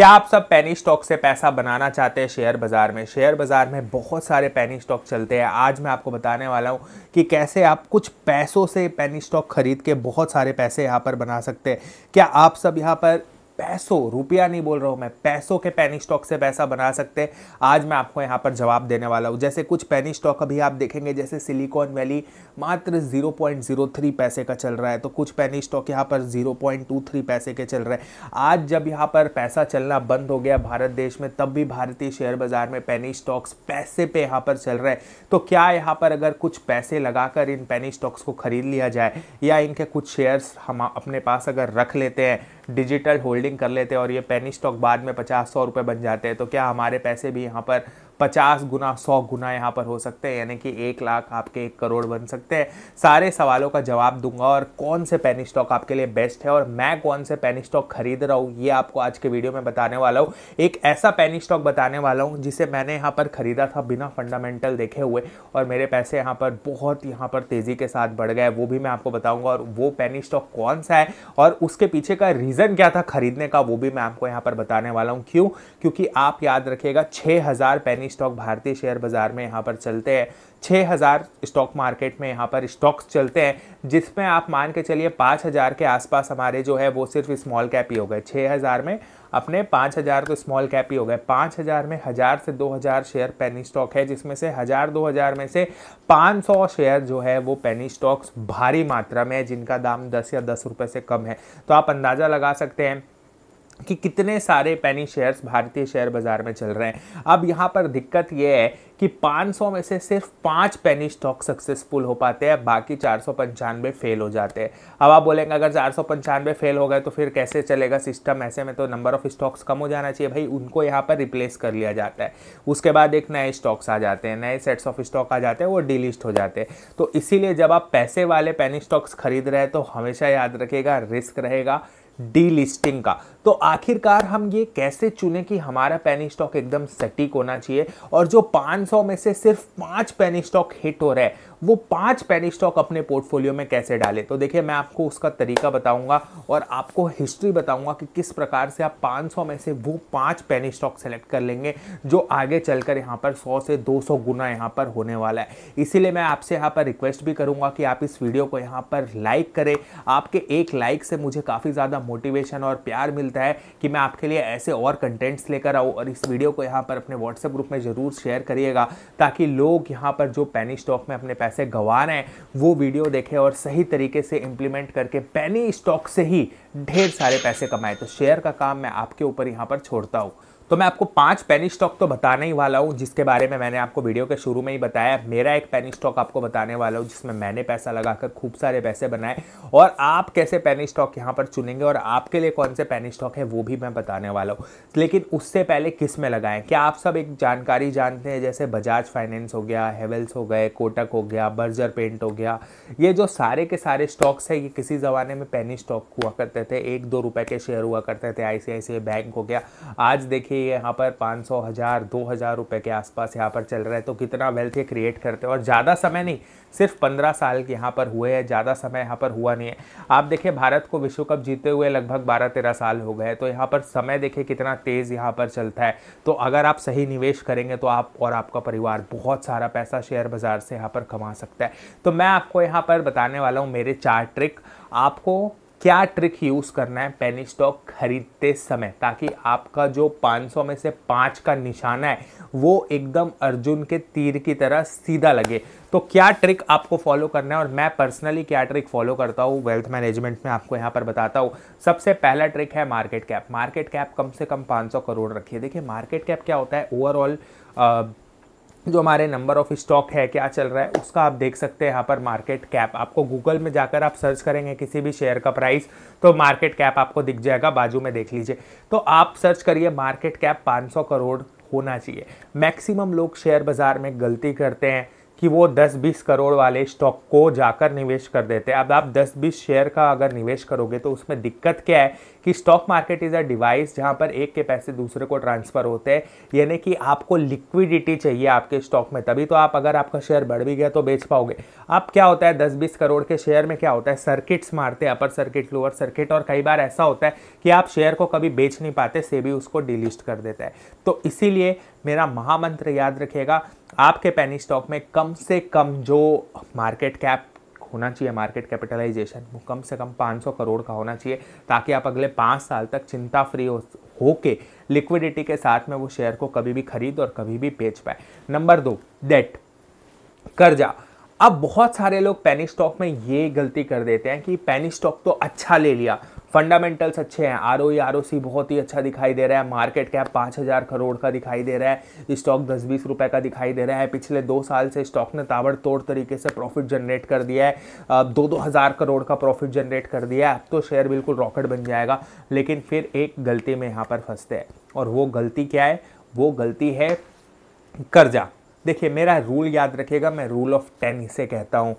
क्या आप सब पैनी स्टॉक से पैसा बनाना चाहते हैं शेयर बाज़ार में शेयर बाज़ार में बहुत सारे पैनी स्टॉक चलते हैं आज मैं आपको बताने वाला हूं कि कैसे आप कुछ पैसों से पैनी स्टॉक खरीद के बहुत सारे पैसे यहां पर बना सकते हैं क्या आप सब यहां पर पैसों रुपया नहीं बोल रहा हूँ मैं पैसों के पैनी स्टॉक से पैसा बना सकते हैं आज मैं आपको यहाँ पर जवाब देने वाला हूँ जैसे कुछ पैनी स्टॉक अभी आप देखेंगे जैसे सिलिकॉन वैली मात्र 0.03 पैसे का चल रहा है तो कुछ पैनी स्टॉक यहाँ पर 0.23 पैसे के चल रहे हैं आज जब यहाँ पर पैसा चलना बंद हो गया भारत देश में तब भी भारतीय शेयर बाजार में पैनी स्टॉक्स पैसे पर यहाँ पर चल रहे हैं तो क्या यहाँ पर अगर कुछ पैसे लगाकर इन पैनी स्टॉक्स को खरीद लिया जाए या इनके कुछ शेयर्स हम अपने पास अगर रख लेते हैं डिजिटल होल्डिंग कर लेते हैं और ये पेनी स्टॉक बाद में पचास सौ रुपये बन जाते हैं तो क्या हमारे पैसे भी यहाँ पर पचास गुना सौ गुना यहाँ पर हो सकते हैं यानी कि एक लाख आपके एक करोड़ बन सकते हैं सारे सवालों का जवाब दूंगा और कौन से पेनी स्टॉक आपके लिए बेस्ट है और मैं कौन से पेनी स्टॉक खरीद रहा हूँ ये आपको आज के वीडियो में बताने वाला हूँ एक ऐसा पेनी स्टॉक बताने वाला हूँ जिसे मैंने यहाँ पर खरीदा था बिना फंडामेंटल देखे हुए और मेरे पैसे यहाँ पर बहुत यहाँ पर तेज़ी के साथ बढ़ गए वो भी मैं आपको बताऊँगा और वो पेनी स्टॉक कौन सा है और उसके पीछे का रीज़न क्या था खरीदने का वो भी मैं आपको यहाँ पर बताने वाला हूँ क्यों क्योंकि आप याद रखिएगा छः पेनी स्टॉक भारतीय शेयर बाजार में यहाँ पर चलते हैं छः हज़ार स्टॉक मार्केट में यहाँ पर स्टॉक्स चलते हैं जिसमें आप मान के चलिए पाँच हज़ार के आसपास हमारे जो है वो सिर्फ स्मॉल कैप ही हो गए छः हज़ार में अपने पाँच हज़ार तो स्मॉल कैप ही हो गए पाँच हज़ार में हज़ार से दो हज़ार शेयर पेनी स्टॉक है जिसमें से हज़ार दो हज़ार में से पाँच सौ शेयर जो है वो पेनी स्टॉक्स भारी मात्रा में है जिनका दाम दस या दस रुपये से कम है तो आप अंदाज़ा लगा सकते हैं कि कितने सारे पैनी शेयर्स भारतीय शेयर बाजार में चल रहे हैं अब यहाँ पर दिक्कत यह है कि 500 में से सिर्फ पाँच पेनी स्टॉक सक्सेसफुल हो पाते हैं बाकी चार फेल हो जाते हैं अब आप बोलेंगे अगर चार फेल हो गए तो फिर कैसे चलेगा सिस्टम ऐसे में तो नंबर ऑफ स्टॉक्स कम हो जाना चाहिए भाई उनको यहाँ पर रिप्लेस कर लिया जाता है उसके बाद एक नए स्टॉक्स आ जाते हैं नए सेट्स ऑफ स्टॉक आ जाते हैं वो डिलिस्ट हो जाते हैं तो इसीलिए जब आप पैसे वाले पेनी स्टॉक्स खरीद रहे हैं तो हमेशा याद रखेगा रिस्क रहेगा डीलिस्टिंग का तो आखिरकार हम ये कैसे चुने कि हमारा पेनी स्टॉक एकदम सटीक होना चाहिए और जो 500 में से सिर्फ पांच पेनी स्टॉक हिट हो रहे हैं वो पांच पैनी स्टॉक अपने पोर्टफोलियो में कैसे डालें तो देखिए मैं आपको उसका तरीका बताऊंगा और आपको हिस्ट्री बताऊंगा कि किस प्रकार से आप 500 में से वो पांच पेनी स्टॉक सेलेक्ट कर लेंगे जो आगे चलकर यहाँ पर 100 से 200 गुना यहाँ पर होने वाला है इसीलिए मैं आपसे यहाँ पर रिक्वेस्ट भी करूँगा कि आप इस वीडियो को यहाँ पर लाइक करें आपके एक लाइक से मुझे काफ़ी ज़्यादा मोटिवेशन और प्यार मिलता है कि मैं आपके लिए ऐसे और कंटेंट्स लेकर आऊँ और इस वीडियो को यहाँ पर अपने व्हाट्सएप ग्रुप में ज़रूर शेयर करिएगा ताकि लोग यहाँ पर जो पेनी स्टॉक में अपने पैसे पैसे गंवा रहे हैं वो वीडियो देखें और सही तरीके से इम्प्लीमेंट करके पैनी स्टॉक से ही ढेर सारे पैसे कमाए तो शेयर का काम मैं आपके ऊपर यहाँ पर छोड़ता हूँ तो मैं आपको पांच पेनी स्टॉक तो बताने ही वाला हूँ जिसके बारे में मैंने आपको वीडियो के शुरू में ही बताया मेरा एक पेनी स्टॉक आपको बताने वाला हूँ जिसमें मैंने पैसा लगाकर खूब सारे पैसे बनाए और आप कैसे पेनी स्टॉक यहाँ पर चुनेंगे और आपके लिए कौन से पेनी स्टॉक है वो भी मैं बताने वाला हूँ लेकिन उससे पहले किस में लगाएं क्या आप सब एक जानकारी जानते हैं जैसे बजाज फाइनेंस हो गया हेवेल्स हो गए कोटक हो गया बर्जर पेंट हो गया ये जो सारे के सारे स्टॉक्स है ये किसी ज़माने में पेनी स्टॉक हुआ करते थे एक दो रुपये के शेयर हुआ करते थे आई बैंक हो गया आज देखिए कि यहाँ पर पाँच सौ हज़ार दो हज़ार रुपये के आसपास यहाँ पर चल रहा है तो कितना वेल्थ ये क्रिएट करते हैं और ज़्यादा समय नहीं सिर्फ पंद्रह साल के यहाँ पर हुए हैं ज़्यादा समय यहाँ पर हुआ नहीं है आप देखिए भारत को विश्व कप जीते हुए लगभग बारह तेरह साल हो गए तो यहाँ पर समय देखिए कितना तेज़ यहाँ पर चलता है तो अगर आप सही निवेश करेंगे तो आप और आपका परिवार बहुत सारा पैसा शेयर बाज़ार से यहाँ पर कमा सकता है तो मैं आपको यहाँ पर बताने वाला हूँ मेरे चार ट्रिक आपको क्या ट्रिक यूज़ करना है पेनी स्टॉक खरीदते समय ताकि आपका जो 500 में से पाँच का निशाना है वो एकदम अर्जुन के तीर की तरह सीधा लगे तो क्या ट्रिक आपको फॉलो करना है और मैं पर्सनली क्या ट्रिक फॉलो करता हूँ वेल्थ मैनेजमेंट में आपको यहाँ पर बताता हूँ सबसे पहला ट्रिक है मार्केट कैप मार्केट कैप कम से कम 500 करोड़ रखिए देखिए मार्केट कैप क्या होता है ओवरऑल जो हमारे नंबर ऑफ स्टॉक है क्या चल रहा है उसका आप देख सकते हैं यहाँ पर मार्केट कैप आपको गूगल में जाकर आप सर्च करेंगे किसी भी शेयर का प्राइस तो मार्केट कैप आपको दिख जाएगा बाजू में देख लीजिए तो आप सर्च करिए मार्केट कैप 500 करोड़ होना चाहिए मैक्सिमम लोग शेयर बाज़ार में गलती करते हैं कि वो 10-20 करोड़ वाले स्टॉक को जाकर निवेश कर देते हैं अब आप 10-20 शेयर का अगर निवेश करोगे तो उसमें दिक्कत क्या है कि stock market is a device जहाँ पर एक के पैसे दूसरे को ट्रांसफ़र होते हैं यानी कि आपको लिक्विडिटी चाहिए आपके स्टॉक में तभी तो आप अगर आपका शेयर बढ़ भी गया तो बेच पाओगे अब क्या होता है दस बीस करोड़ के शेयर में क्या होता है सर्किट्स मारते हैं अपर सर्किट लोअर सर्किट और कई बार ऐसा होता है कि आप शेयर को कभी बेच नहीं पाते से भी उसको डिलिस्ट कर देता है तो इसीलिए मेरा महामंत्र याद रखिएगा आपके पैनी स्टॉक में कम से कम जो मार्केट कैप होना चाहिए मार्केट कैपिटलाइजेशन वो कम से कम 500 करोड़ का होना चाहिए ताकि आप अगले पाँच साल तक चिंता फ्री हो होके लिक्विडिटी के साथ में वो शेयर को कभी भी खरीद और कभी भी बेच पाए नंबर दो डेट कर्जा अब बहुत सारे लोग पैनी स्टॉक में ये गलती कर देते हैं कि पैनी स्टॉक तो अच्छा ले लिया फंडामेंटल्स अच्छे हैं आर ओ आर ओ सी बहुत ही अच्छा दिखाई दे रहा है मार्केट कैप पाँच हज़ार करोड़ का दिखाई दे रहा है स्टॉक दस बीस रुपये का दिखाई दे रहा है पिछले दो साल से स्टॉक ने ताबड़तोड़ तरीके से प्रॉफिट जनरेट कर दिया है दो दो हज़ार करोड़ का प्रॉफिट जनरेट कर दिया है अब तो शेयर बिल्कुल रॉकेट बन जाएगा लेकिन फिर एक गलती में यहाँ पर फंसते हैं और वो गलती क्या है वो गलती है कर्जा देखिए मेरा रूल याद रखेगा मैं रूल ऑफ टेन इसे कहता हूँ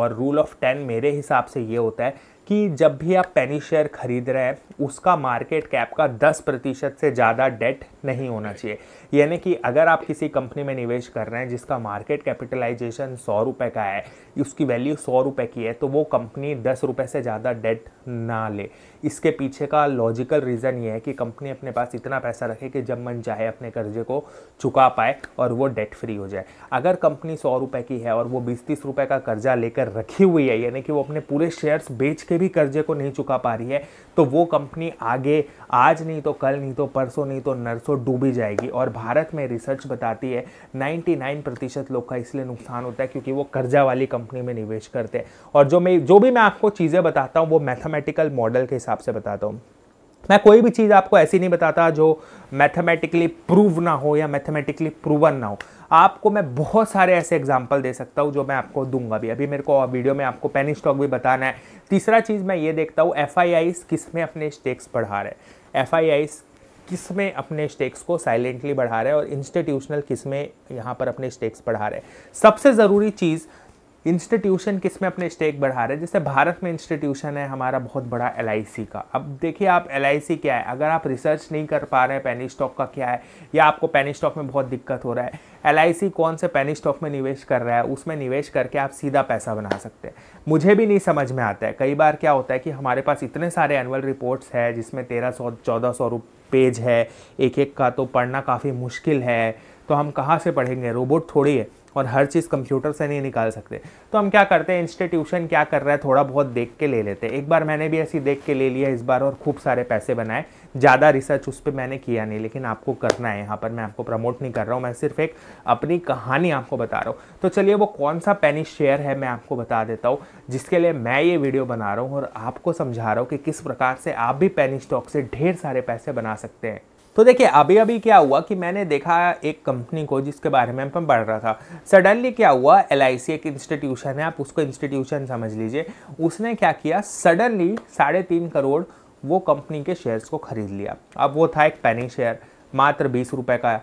और रूल ऑफ टेन मेरे हिसाब से ये होता है कि जब भी आप पेनी शेयर खरीद रहे हैं उसका मार्केट कैप का 10 प्रतिशत से ज़्यादा डेट नहीं होना चाहिए यानी कि अगर आप किसी कंपनी में निवेश कर रहे हैं जिसका मार्केट कैपिटलाइजेशन सौ रुपये का है उसकी वैल्यू सौ रुपये की है तो वो कंपनी दस रुपये से ज़्यादा डेट ना ले इसके पीछे का लॉजिकल रीज़न ये है कि कंपनी अपने पास इतना पैसा रखे कि जब मन चाहे अपने कर्जे को चुका पाए और वो डेट फ्री हो जाए अगर कंपनी सौ रुपये की है और वो बीस तीस रुपये का कर्जा लेकर रखी हुई है यानी कि वो अपने पूरे शेयर्स बेच के भी कर्जे को नहीं चुका पा रही है तो वो कंपनी आगे आज नहीं तो कल नहीं तो परसों नहीं तो नरसों डूबी जाएगी और भारत में रिसर्च बताती है 99 प्रतिशत लोग का इसलिए नुकसान होता है क्योंकि वो कर्जा वाली कंपनी में निवेश करते हैं और जो मैं जो भी मैं आपको चीज़ें बताता हूँ वो मैथमेटिकल मॉडल के हिसाब से बताता हूँ मैं कोई भी चीज़ आपको ऐसी नहीं बताता जो मैथमेटिकली प्रूव ना हो या मैथमेटिकली प्रूवन ना हो आपको मैं बहुत सारे ऐसे एग्जाम्पल दे सकता हूँ जो मैं आपको दूंगा भी अभी मेरे को वीडियो में आपको पेनी स्टॉक भी बताना है तीसरा चीज़ मैं ये देखता हूँ एफ आई किस में अपने स्टेक्स बढ़ा रहे एफ आई किस में अपने स्टेक्स को साइलेंटली बढ़ा रहे हैं और इंस्टीट्यूशनल किस में यहाँ पर अपने स्टेक्स बढ़ा रहे हैं सबसे ज़रूरी चीज़ इंस्टीट्यूशन किस में अपने स्टेक बढ़ा रहे हैं जैसे भारत में इंस्टीट्यूशन है हमारा बहुत बड़ा एल का अब देखिए आप एल क्या है अगर आप रिसर्च नहीं कर पा रहे हैं पेनी स्टॉक का क्या है या आपको पैनी स्टॉक में बहुत दिक्कत हो रहा है एल कौन से पैनी स्टॉक में निवेश कर रहा है उसमें निवेश करके आप सीधा पैसा बना सकते हैं मुझे भी नहीं समझ में आता है कई बार क्या होता है कि हमारे पास इतने सारे एनुअल रिपोर्ट्स है जिसमें तेरह सौ चौदह सौ पेज है एक एक का तो पढ़ना काफ़ी मुश्किल है तो हम कहाँ से पढ़ेंगे रोबोट थोड़ी है और हर चीज़ कंप्यूटर से नहीं निकाल सकते तो हम क्या करते हैं इंस्टीट्यूशन क्या कर रहा है थोड़ा बहुत देख के ले लेते हैं एक बार मैंने भी ऐसी देख के ले लिया इस बार और खूब सारे पैसे बनाए ज़्यादा रिसर्च उस पर मैंने किया नहीं लेकिन आपको करना है यहाँ पर मैं आपको प्रमोट नहीं कर रहा हूँ मैं सिर्फ एक अपनी कहानी आपको बता रहा हूँ तो चलिए वो कौन सा पेनी शेयर है मैं आपको बता देता हूँ जिसके लिए मैं ये वीडियो बना रहा हूँ और आपको समझा रहा हूँ कि किस प्रकार से आप भी पेनी स्टॉक से ढेर सारे पैसे बना सकते हैं तो देखिए अभी अभी क्या हुआ कि मैंने देखा एक कंपनी को जिसके बारे में मैं पढ़ रहा था सडनली क्या हुआ एल एक इंस्टीट्यूशन है आप उसको इंस्टीट्यूशन समझ लीजिए उसने क्या किया सडनली साढ़े तीन करोड़ वो कंपनी के शेयर्स को खरीद लिया अब वो था एक पैनी शेयर मात्र बीस रुपये का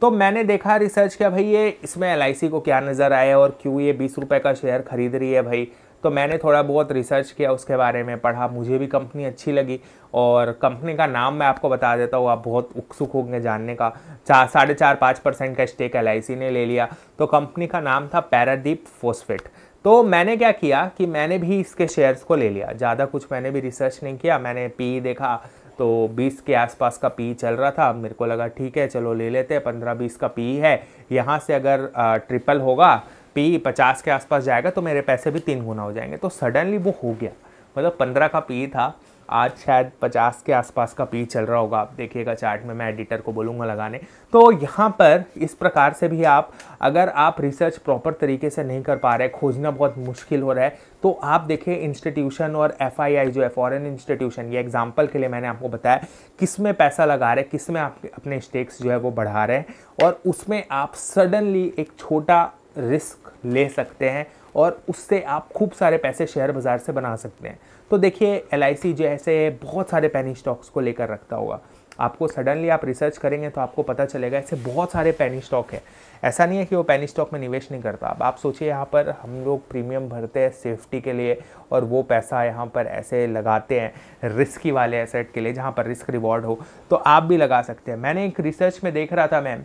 तो मैंने देखा रिसर्च किया भाई ये इसमें एल को क्या नज़र आया और क्यों ये बीस रुपये का शेयर खरीद रही है भाई तो मैंने थोड़ा बहुत रिसर्च किया उसके बारे में पढ़ा मुझे भी कंपनी अच्छी लगी और कंपनी का नाम मैं आपको बता देता हूँ आप बहुत उत्सुक होंगे जानने का चार साढ़े चार पाँच परसेंट का स्टेक एल ने ले लिया तो कंपनी का नाम था पैरादीप फोस्फेट तो मैंने क्या किया कि मैंने भी इसके शेयर्स को ले लिया ज़्यादा कुछ मैंने भी रिसर्च नहीं किया मैंने पी देखा तो 20 के आसपास का पी चल रहा था मेरे को लगा ठीक है चलो ले लेते हैं 15 20 का पी है यहाँ से अगर ट्रिपल होगा पी पचास के आसपास जाएगा तो मेरे पैसे भी तीन गुना हो जाएंगे तो सडनली वो हो गया मतलब पंद्रह का पी था आज शायद पचास के आसपास का पी चल रहा होगा आप देखिएगा चार्ट में मैं एडिटर को बोलूँगा लगाने तो यहाँ पर इस प्रकार से भी आप अगर आप रिसर्च प्रॉपर तरीके से नहीं कर पा रहे खोजना बहुत मुश्किल हो रहा है तो आप देखिए इंस्टीट्यूशन और एफ जो है फॉरेन इंस्टीट्यूशन ये एग्जाम्पल के लिए मैंने आपको बताया किस में पैसा लगा रहे किस में आप अपने स्टेक्स जो है वो बढ़ा रहे हैं और उसमें आप सडनली एक छोटा रिस्क ले सकते हैं और उससे आप खूब सारे पैसे शेयर बाज़ार से बना सकते हैं तो देखिए एल जैसे बहुत सारे पैनी स्टॉक्स को लेकर रखता होगा आपको सडनली आप रिसर्च करेंगे तो आपको पता चलेगा ऐसे बहुत सारे पैनी स्टॉक है ऐसा नहीं है कि वो पैनी स्टॉक में निवेश नहीं करता अब आप सोचिए यहाँ पर हम लोग प्रीमियम भरते हैं सेफ्टी के लिए और वो पैसा यहाँ पर ऐसे लगाते हैं रिस्की वाले एसेट के लिए जहाँ पर रिस्क रिवॉर्ड हो तो आप भी लगा सकते हैं मैंने एक रिसर्च में देख रहा था मैम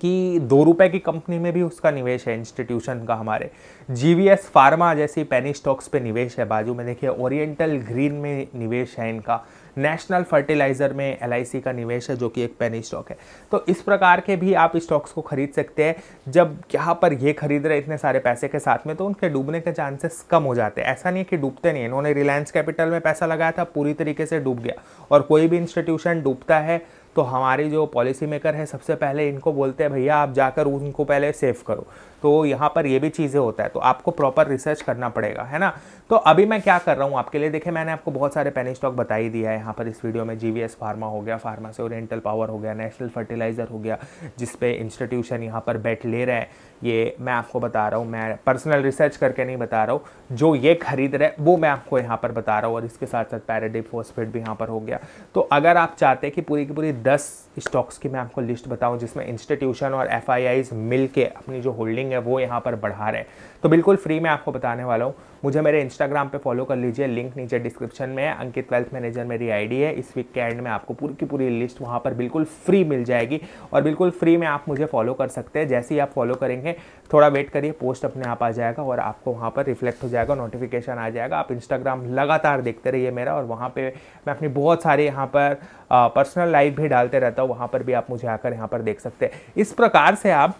कि दो रुपए की कंपनी में भी उसका निवेश है इंस्टीट्यूशन का हमारे जीवीएस फार्मा जैसी पेनी स्टॉक्स पे निवेश है बाजू में देखिए ओरिएंटल ग्रीन में निवेश है इनका नेशनल फर्टिलाइज़र में एल का निवेश है जो कि एक पेनी स्टॉक है तो इस प्रकार के भी आप स्टॉक्स को खरीद सकते हैं जब यहाँ पर ये खरीद रहे इतने सारे पैसे के साथ में तो उनके डूबने के चांसेस कम हो जाते हैं ऐसा नहीं है कि डूबते नहीं इन्होंने रिलायंस कैपिटल में पैसा लगाया था पूरी तरीके से डूब गया और कोई भी इंस्टीट्यूशन डूबता है तो हमारी जो पॉलिसी मेकर है सबसे पहले इनको बोलते हैं भैया आप जाकर उनको पहले सेव करो तो यहाँ पर ये भी चीज़ें होता है तो आपको प्रॉपर रिसर्च करना पड़ेगा है ना तो अभी मैं क्या कर रहा हूँ आपके लिए देखिए मैंने आपको बहुत सारे पेनी स्टॉक बता ही दिया है यहाँ पर इस वीडियो में जी फार्मा हो गया फार्मा से ओरिएंटल पावर हो गया नेशनल फर्टिलाइज़र हो गया जिसपे इंस्टीट्यूशन यहाँ पर बैट ले रहे हैं ये मैं आपको बता रहा हूँ मैं पर्सनल रिसर्च करके नहीं बता रहा हूँ जो ये खरीद रहे वो मैं आपको यहाँ पर बता रहा हूँ और इसके साथ साथ पैराडिप फोस्फेट भी यहाँ पर हो गया तो अगर आप चाहते हैं कि पूरी की पूरी दस स्टॉक्स की मैं आपको लिस्ट बताऊँ जिसमें इंस्टीट्यूशन और एफ आई मिल के अपनी जो होल्डिंग है वो यहाँ पर बढ़ा रहे हैं तो बिल्कुल फ्री में आपको बताने वाला हूँ मुझे मेरे इंस्टाग्राम पे फॉलो कर लीजिए लिंक नीचे डिस्क्रिप्शन में है अंकित वेल्थ मैनेजर मेरी आईडी है इस वीक के एंड में आपको पूरी की पूरी लिस्ट वहाँ पर बिल्कुल फ्री मिल जाएगी और बिल्कुल फ्री में आप मुझे फॉलो कर सकते हैं जैसे ही आप फॉलो करेंगे थोड़ा वेट करिए पोस्ट अपने आप आ जाएगा और आपको वहाँ पर रिफ्लेक्ट हो जाएगा नोटिफिकेशन आ जाएगा आप इंस्टाग्राम लगातार देखते रहिए मेरा और वहाँ पर मैं अपनी बहुत सारी यहाँ पर पर्सनल लाइफ भी डालते रहता हूँ वहाँ पर भी आप मुझे आकर यहाँ पर देख सकते हैं इस प्रकार से आप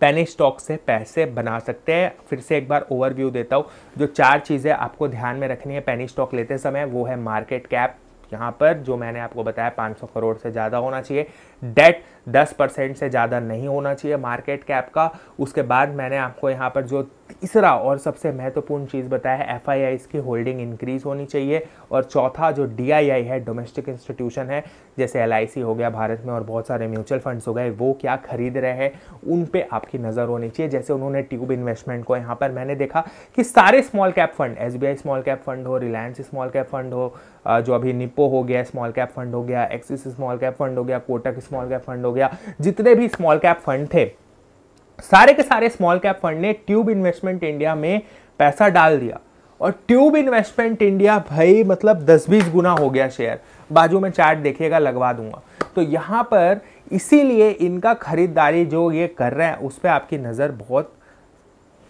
पैनी स्टॉक से पैसे बना सकते हैं फिर से एक बार ओवरव्यू देता हूँ जो चार चीज़ें आपको ध्यान में रखनी है पैनी स्टॉक लेते समय वो है मार्केट कैप यहाँ पर जो मैंने आपको बताया 500 करोड़ से ज़्यादा होना चाहिए डेट 10 परसेंट से ज़्यादा नहीं होना चाहिए मार्केट कैप का उसके बाद मैंने आपको यहाँ पर जो तीसरा और सबसे महत्वपूर्ण चीज़ बताया है एफ की होल्डिंग इंक्रीज होनी चाहिए और चौथा जो डी है डोमेस्टिक इंस्टीट्यूशन है जैसे एल हो गया भारत में और बहुत सारे म्यूचुअल फंड्स हो गए वो क्या खरीद रहे हैं उन पर आपकी नज़र होनी चाहिए जैसे उन्होंने ट्यूब इन्वेस्टमेंट को यहाँ पर मैंने देखा कि सारे small cap funds small cap fund हो रिलायंस स्मॉल कैप फंड हो जो अभी निपो हो गया स्मॉल कैप फंड हो गया एक्सिस स्मॉल कैप फंड हो गया कोटक स्मॉल कैप फंड हो गया जितने भी स्मॉल कैप फंड थे सारे के सारे स्मॉल कैप फंड ने ट्यूब इन्वेस्टमेंट इंडिया में पैसा डाल दिया और ट्यूब इन्वेस्टमेंट इंडिया भाई मतलब दस बीस गुना हो गया शेयर बाजू में चार्ट देखिएगा लगवा दूंगा तो यहाँ पर इसीलिए इनका खरीदारी जो ये कर रहे हैं उस पर आपकी नज़र बहुत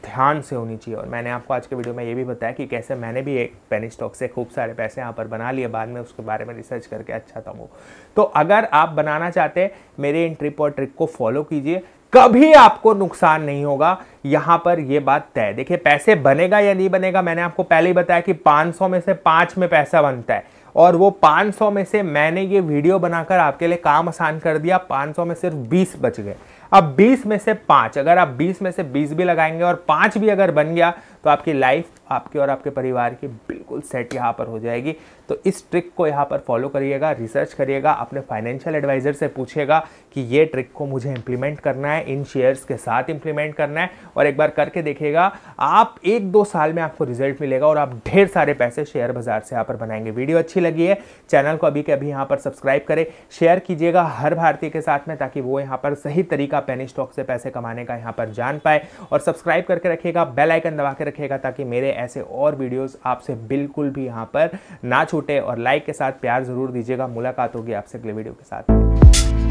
ध्यान से होनी चाहिए और मैंने आपको आज के वीडियो में ये भी बताया कि कैसे मैंने भी एक पेनी स्टॉक से खूब सारे पैसे यहाँ पर बना लिए बाद में उसके बारे में रिसर्च करके अच्छा था वो तो अगर आप बनाना चाहते हैं मेरे इन ट्रिप और ट्रिक को फॉलो कीजिए कभी आपको नुकसान नहीं होगा यहाँ पर यह बात तय देखिए पैसे बनेगा या नहीं बनेगा मैंने आपको पहले ही बताया कि 500 में से पाँच में पैसा बनता है और वो 500 में से मैंने ये वीडियो बनाकर आपके लिए काम आसान कर दिया 500 में सिर्फ 20 बच गए अब 20 में से पांच अगर आप 20 में से 20 भी लगाएंगे और पांच भी अगर बन गया तो आपकी लाइफ आपके और आपके परिवार की बिल्कुल सेट यहाँ पर हो जाएगी तो इस ट्रिक को यहाँ पर फॉलो करिएगा रिसर्च करिएगा अपने फाइनेंशियल एडवाइज़र से पूछेगा कि ये ट्रिक को मुझे इम्प्लीमेंट करना है इन शेयर्स के साथ इम्प्लीमेंट करना है और एक बार करके देखिएगा आप एक दो साल में आपको रिजल्ट मिलेगा और आप ढेर सारे पैसे शेयर बाजार से यहाँ पर बनाएंगे वीडियो अच्छी लगी है चैनल को अभी के अभी यहाँ पर सब्सक्राइब करें शेयर कीजिएगा हर भारतीय के साथ में ताकि वो यहाँ पर सही तरीका पेनी स्टॉक से पैसे कमाने का यहाँ पर जान पाए और सब्सक्राइब करके रखिएगा बेलाइकन दबा के रखेगा ताकि मेरे ऐसे और वीडियोस आपसे बिल्कुल भी यहाँ पर ना छूटे और लाइक के साथ प्यार ज़रूर दीजिएगा मुलाकात होगी आपसे अगले वीडियो के साथ